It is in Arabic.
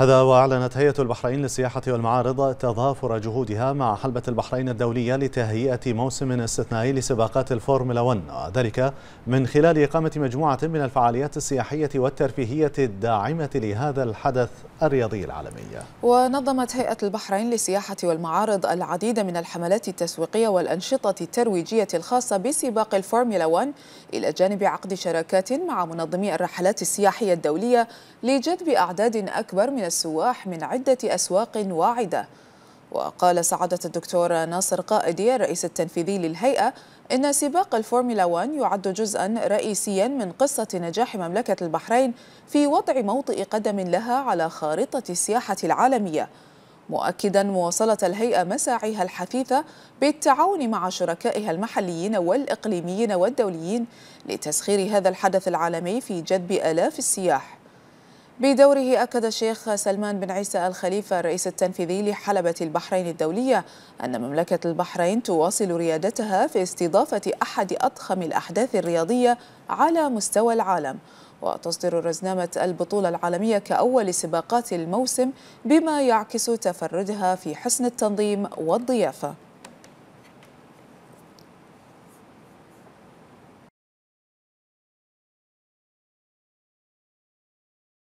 هذا وأعلنت هيئة البحرين للسياحة والمعارض تضافر جهودها مع حلبة البحرين الدولية لتهيئة موسم استثنائي لسباقات الفورمولا 1 وذلك من خلال إقامة مجموعة من الفعاليات السياحية والترفيهية الداعمة لهذا الحدث الرياضي العالمي ونظمت هيئة البحرين للسياحة والمعارض العديد من الحملات التسويقية والأنشطة الترويجية الخاصة بسباق الفورمولا 1 إلى جانب عقد شراكات مع منظمي الرحلات السياحية الدولية لجذب أعداد أكبر من السواح من عدة أسواق واعدة وقال سعادة الدكتور ناصر قائدي الرئيس التنفيذي للهيئة إن سباق الفورمولا 1 يعد جزءا رئيسيا من قصة نجاح مملكة البحرين في وضع موطئ قدم لها على خارطة السياحة العالمية مؤكدا مواصلة الهيئة مساعيها الحثيثة بالتعاون مع شركائها المحليين والإقليميين والدوليين لتسخير هذا الحدث العالمي في جذب آلاف السياح بدوره أكد الشيخ سلمان بن عيسى الخليفة الرئيس التنفيذي لحلبة البحرين الدولية أن مملكة البحرين تواصل ريادتها في استضافة أحد أضخم الأحداث الرياضية على مستوى العالم وتصدر رزنامة البطولة العالمية كأول سباقات الموسم بما يعكس تفردها في حسن التنظيم والضيافة